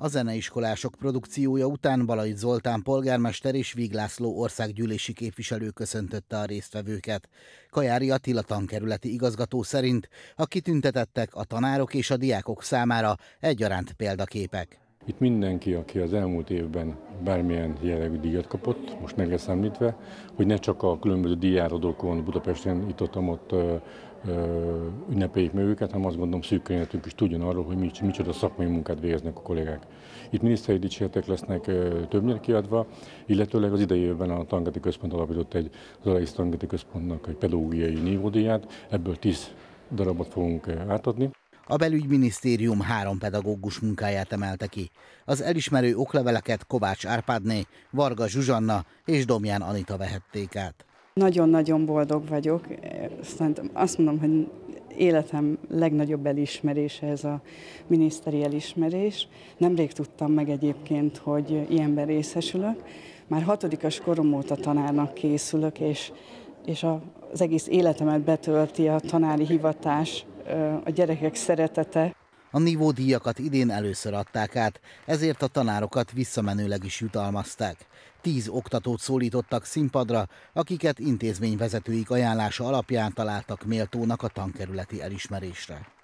A zeneiskolások produkciója után Balai Zoltán polgármester és László országgyűlési képviselő köszöntötte a résztvevőket. Kajári Attila tankerületi igazgató szerint a kitüntetettek a tanárok és a diákok számára egyaránt példaképek. Itt mindenki, aki az elmúlt évben bármilyen jellegű díjat kapott, most meg lesz említve, hogy ne csak a különböző díjáradókon Budapesten itt ott, ott ünnepeljék meg őket, hanem azt gondolom szűk is tudjon arról, hogy micsoda szakmai munkát végeznek a kollégák. Itt miniszteri dicsértek lesznek többnyire kiadva, illetőleg az idei évben a Tangati Központ alapított egy Zalaisz Tangati Központnak egy pedagógiai nívódiát, ebből 10 darabot fogunk átadni. A belügyminisztérium három pedagógus munkáját emelte ki. Az elismerő okleveleket Kovács Árpádné, Varga Zsuzsanna és Domján Anita vehették át. Nagyon-nagyon boldog vagyok. Szerintem azt mondom, hogy életem legnagyobb elismerése ez a miniszteri elismerés. Nemrég tudtam meg egyébként, hogy ilyenben részesülök. Már hatodikas korom óta tanárnak készülök, és, és a, az egész életemet betölti a tanári hivatás a gyerekek szeretete. A díjakat idén először adták át, ezért a tanárokat visszamenőleg is jutalmazták. Tíz oktatót szólítottak színpadra, akiket intézményvezetőik ajánlása alapján találtak méltónak a tankerületi elismerésre.